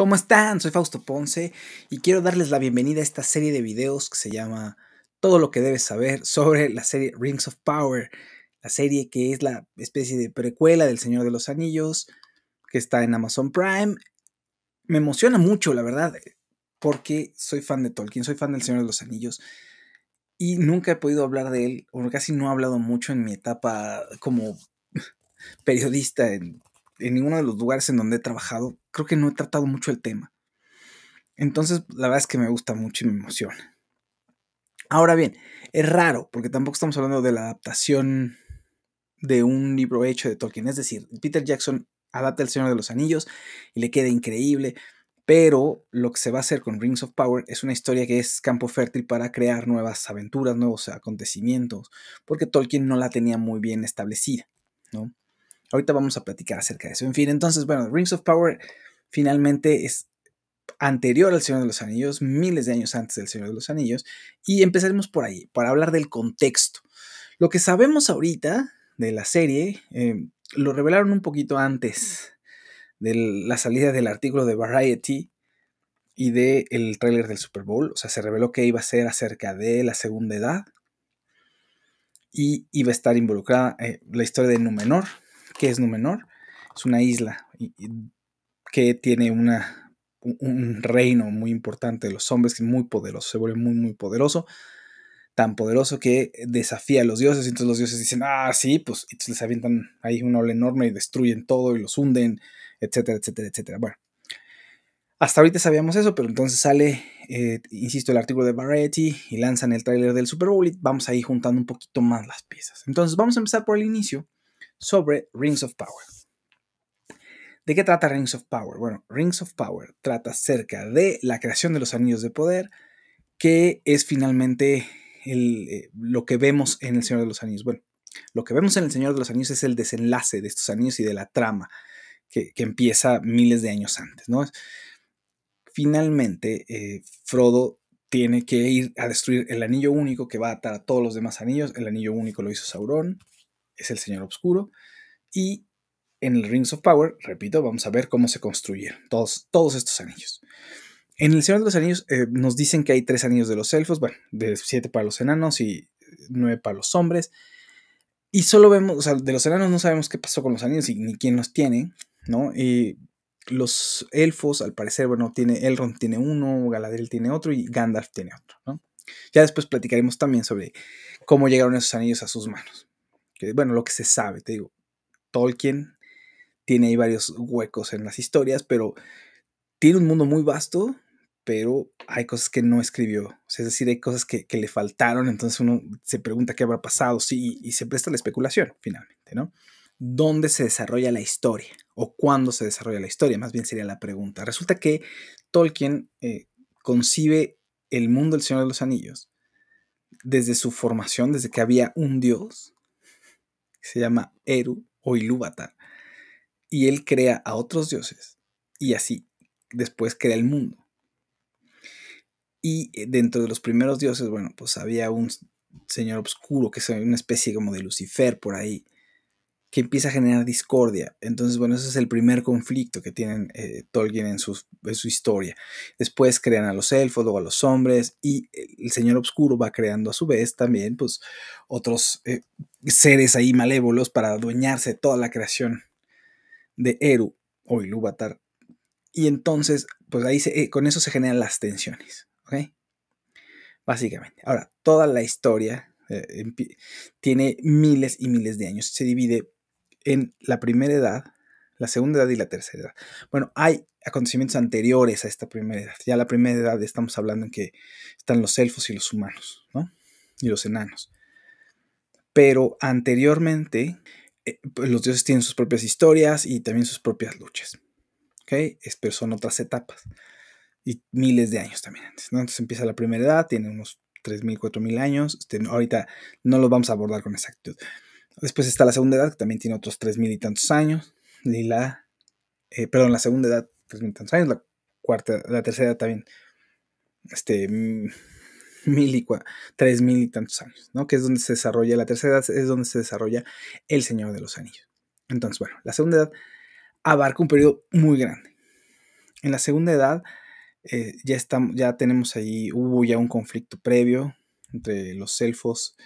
¿Cómo están? Soy Fausto Ponce y quiero darles la bienvenida a esta serie de videos que se llama Todo lo que debes saber sobre la serie Rings of Power, la serie que es la especie de precuela del Señor de los Anillos, que está en Amazon Prime. Me emociona mucho, la verdad, porque soy fan de Tolkien, soy fan del Señor de los Anillos y nunca he podido hablar de él, o casi no he hablado mucho en mi etapa como periodista en en ninguno de los lugares en donde he trabajado, creo que no he tratado mucho el tema. Entonces, la verdad es que me gusta mucho y me emociona. Ahora bien, es raro, porque tampoco estamos hablando de la adaptación de un libro hecho de Tolkien. Es decir, Peter Jackson adapta El Señor de los Anillos y le queda increíble, pero lo que se va a hacer con Rings of Power es una historia que es campo fértil para crear nuevas aventuras, nuevos acontecimientos, porque Tolkien no la tenía muy bien establecida, ¿no? Ahorita vamos a platicar acerca de eso. En fin, entonces, bueno, Rings of Power finalmente es anterior al Señor de los Anillos, miles de años antes del Señor de los Anillos, y empezaremos por ahí, para hablar del contexto. Lo que sabemos ahorita de la serie eh, lo revelaron un poquito antes de la salida del artículo de Variety y del el tráiler del Super Bowl. O sea, se reveló que iba a ser acerca de la segunda edad y iba a estar involucrada eh, la historia de Númenor, que es Númenor? Es una isla que tiene una, un reino muy importante de los hombres, que es muy poderoso, se vuelve muy, muy poderoso, tan poderoso que desafía a los dioses, entonces los dioses dicen, ah, sí, pues entonces les avientan ahí un ola enorme y destruyen todo y los hunden, etcétera, etcétera, etcétera. Bueno, hasta ahorita sabíamos eso, pero entonces sale, eh, insisto, el artículo de Variety y lanzan el tráiler del Super Bowl y vamos ahí juntando un poquito más las piezas. Entonces vamos a empezar por el inicio sobre Rings of Power. ¿De qué trata Rings of Power? Bueno, Rings of Power trata acerca de la creación de los anillos de poder, que es finalmente eh, lo que vemos en El Señor de los Anillos. Bueno, lo que vemos en El Señor de los Anillos es el desenlace de estos anillos y de la trama que, empieza miles de años antes, ¿no? Finalmente, eh, Frodo tiene que ir a destruir el anillo único que va a atar a todos los demás anillos. El anillo único lo hizo Saurón es el Señor Obscuro. Y en el Rings of Power, repito, vamos a ver cómo se construyeron todos, todos estos anillos. En el Señor de los Anillos eh, nos dicen que hay tres anillos de los elfos, bueno, de siete para los enanos y nueve para los hombres. Y solo vemos, o sea, de los enanos no sabemos qué pasó con los anillos y ni quién los tiene, ¿no? Y los elfos, al parecer, bueno, tiene Elrond tiene uno, Galadriel tiene otro y Gandalf tiene otro, Ya después platicaremos también sobre cómo llegaron esos anillos a sus manos bueno, lo que se sabe, te digo, Tolkien tiene ahí varios huecos en las historias, pero tiene un mundo muy vasto, pero hay cosas que no escribió. es decir, hay cosas que, le faltaron, entonces uno se pregunta qué habrá pasado, y se presta la especulación, finalmente, ¿no? ¿Dónde se desarrolla la historia? ¿O cuándo se desarrolla la historia? Más bien sería la pregunta. Resulta que Tolkien eh, concibe el mundo del Señor de los Anillos desde su formación, desde que había un dios, se llama Eru o Ilúvatar, y él crea a otros dioses y así después crea el mundo. Y eh, dentro de los primeros dioses, bueno, pues había un señor oscuro, que es una especie como de Lucifer por ahí, que empieza a generar discordia. Entonces, bueno, ese es el primer conflicto que tienen eh, Tolkien en su, historia. Después crean a los elfos, luego a los hombres, y el señor oscuro va creando a su vez también, pues, otros eh, seres ahí malévolos para adueñarse de toda la creación de Eru o Ilúvatar. Y entonces, pues ahí eh, con eso se generan las tensiones, ¿ok? Básicamente. Ahora, toda la historia eh, tiene miles y miles de años. Se divide en la primera edad, la segunda edad y la tercera edad. Bueno, hay acontecimientos anteriores a esta primera edad. Ya la primera edad estamos hablando en que están los elfos y los humanos, ¿no? Y los enanos pero anteriormente eh, pues, los dioses tienen sus propias historias y también sus propias luchas. ¿okay? pero son otras etapas y miles de años también antes. Entonces empieza la primera edad, tiene unos 3.000, 4.000 años. Este, ahorita no lo vamos a abordar con exactitud. Después está la segunda edad, que también tiene otros 3.000 y tantos años. Y la, eh, perdón, la segunda edad, 3.000 y tantos años. La cuarta, la tercera edad también, este, mm, mil y tres mil y tantos años, ¿no? Que es donde se desarrolla, la tercera edad es donde se desarrolla el Señor de los Anillos. Entonces, bueno, la segunda edad abarca un periodo muy grande. En la segunda edad eh, ya, estamos, ya tenemos ahí, hubo ya un conflicto previo entre los elfos,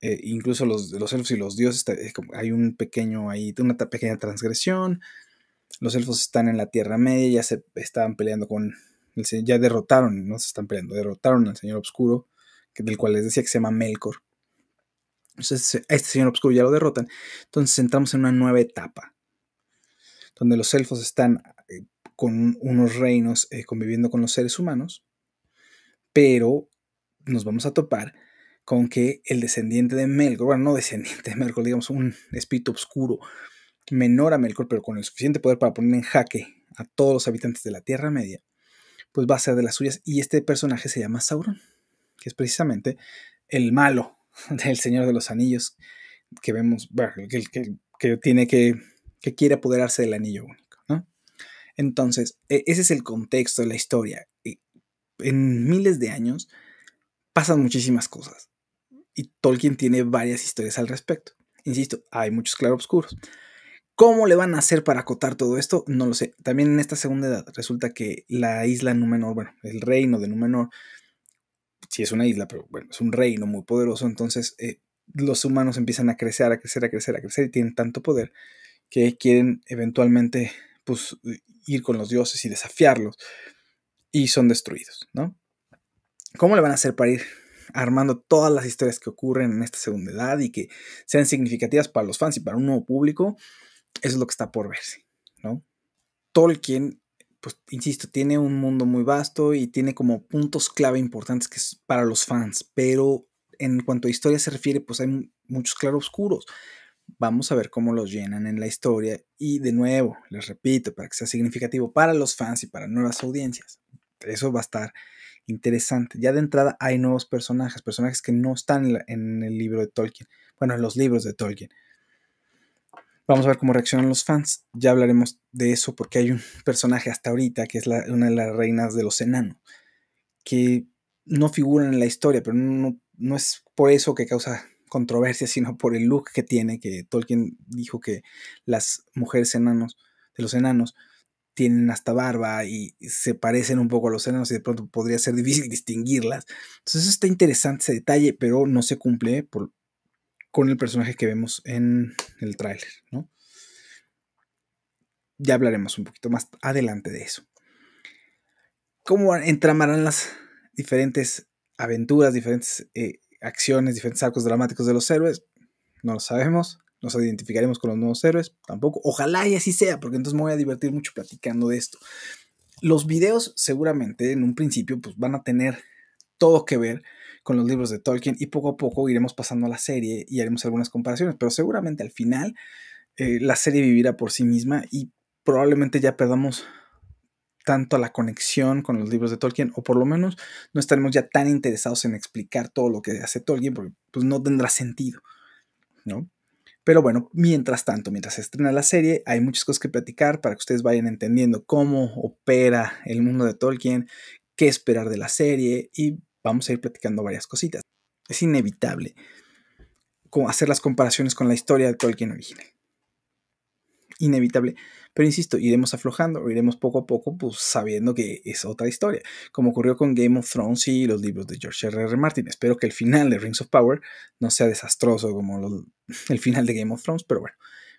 eh, incluso los, los, elfos y los dioses, eh, hay un pequeño ahí, una pequeña transgresión. Los elfos están en la Tierra Media, ya se estaban peleando con ya derrotaron, no se están peleando, derrotaron al señor oscuro, del cual les decía que se llama Melkor. Entonces, a este señor oscuro ya lo derrotan. Entonces entramos en una nueva etapa, donde los elfos están eh, con unos reinos eh, conviviendo con los seres humanos, pero nos vamos a topar con que el descendiente de Melkor, bueno, no descendiente de Melkor, digamos un espíritu oscuro menor a Melkor, pero con el suficiente poder para poner en jaque a todos los habitantes de la Tierra Media, pues va a ser de las suyas. Y este personaje se llama Sauron, que es precisamente el malo del Señor de los Anillos, que vemos, bueno, que, tiene que, que quiere apoderarse del anillo único. Entonces, e, ese es el contexto de la historia. Y en miles de años pasan muchísimas cosas. Y Tolkien tiene varias historias al respecto. Insisto, hay muchos claroscuros. ¿Cómo le van a hacer para acotar todo esto? No lo sé. También en esta segunda edad resulta que la isla Númenor, bueno, el reino de Númenor, sí es una isla, pero bueno, es un reino muy poderoso, entonces eh, los humanos empiezan a crecer, a crecer, a crecer, a crecer y tienen tanto poder que quieren eventualmente pues, ir con los dioses y desafiarlos y son destruidos, ¿no? ¿Cómo le van a hacer para ir armando todas las historias que ocurren en esta segunda edad y que sean significativas para los fans y para un nuevo público? eso es lo que está por verse, ¿no? Tolkien, pues, insisto, tiene un mundo muy vasto y tiene como puntos clave importantes que es para los fans, pero en cuanto a historia se refiere, pues hay muchos claroscuros. Vamos a ver cómo los llenan en la historia y de nuevo, les repito, para que sea significativo para los fans y para nuevas audiencias. Eso va a estar interesante. Ya de entrada hay nuevos personajes, personajes que no están en el libro de Tolkien, bueno, en los libros de Tolkien. Vamos a ver cómo reaccionan los fans. Ya hablaremos de eso porque hay un personaje hasta ahorita que es una de las reinas de los enanos, que no figura en la historia, pero no, no es por eso que causa controversia, sino por el look que tiene, que Tolkien dijo que las mujeres enanos, de los enanos, tienen hasta barba y se parecen un poco a los enanos y de pronto podría ser difícil distinguirlas. Entonces está interesante ese detalle, pero no se cumple por, con el personaje que vemos en el tráiler, ¿no? Ya hablaremos un poquito más adelante de eso. ¿Cómo entramarán las diferentes aventuras, diferentes eh, acciones, diferentes arcos dramáticos de los héroes? No lo sabemos. Nos identificaremos con los nuevos héroes, tampoco. Ojalá y así sea, porque entonces me voy a divertir mucho platicando de esto. Los videos seguramente en un principio pues, van a tener todo que ver con los libros de Tolkien y poco a poco iremos pasando a la serie y haremos algunas comparaciones, pero seguramente al final eh, la serie vivirá por sí misma y probablemente ya perdamos tanto la conexión con los libros de Tolkien, o por lo menos no estaremos ya tan interesados en explicar todo lo que hace Tolkien, porque pues no tendrá sentido, ¿no? Pero bueno, mientras tanto, mientras se estrena la serie, hay muchas cosas que platicar para que ustedes vayan entendiendo cómo opera el mundo de Tolkien, qué esperar de la serie y vamos a ir platicando varias cositas. Es inevitable hacer las comparaciones con la historia de Tolkien original. Inevitable. Pero insisto, iremos aflojando, iremos poco a poco, pues sabiendo que es otra historia, como ocurrió con Game of Thrones y los libros de George R.R. Martin. Espero que el final de Rings of Power no sea desastroso como el final de Game of Thrones, pero bueno.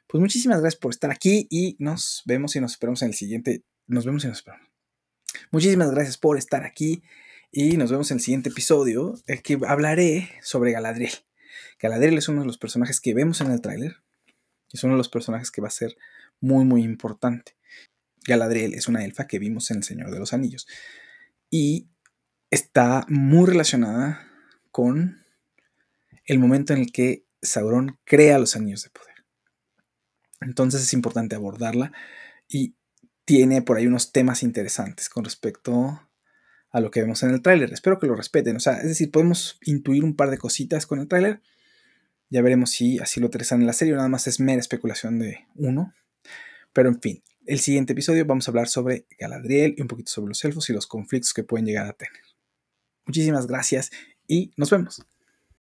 Pues muchísimas gracias por estar aquí y nos vemos y nos esperamos en el siguiente. Nos vemos y nos esperamos. Muchísimas gracias por estar aquí y nos vemos en el siguiente episodio, en que hablaré sobre Galadriel. Galadriel es uno de los personajes que vemos en el tráiler. Es uno de los personajes que va a ser muy, muy importante. Galadriel es una elfa que vimos en El Señor de los Anillos. Y está muy relacionada con el momento en el que Saurón crea los Anillos de Poder. Entonces es importante abordarla y tiene por ahí unos temas interesantes con respecto a lo que vemos en el tráiler. Espero que lo respeten. O sea, es decir, podemos intuir un par de cositas con el tráiler. Ya veremos si así lo aterrizan en la serie. Nada más es mera especulación de uno. Pero en fin, el siguiente episodio vamos a hablar sobre Galadriel y un poquito sobre los elfos y los conflictos que pueden llegar a tener. Muchísimas gracias y nos vemos.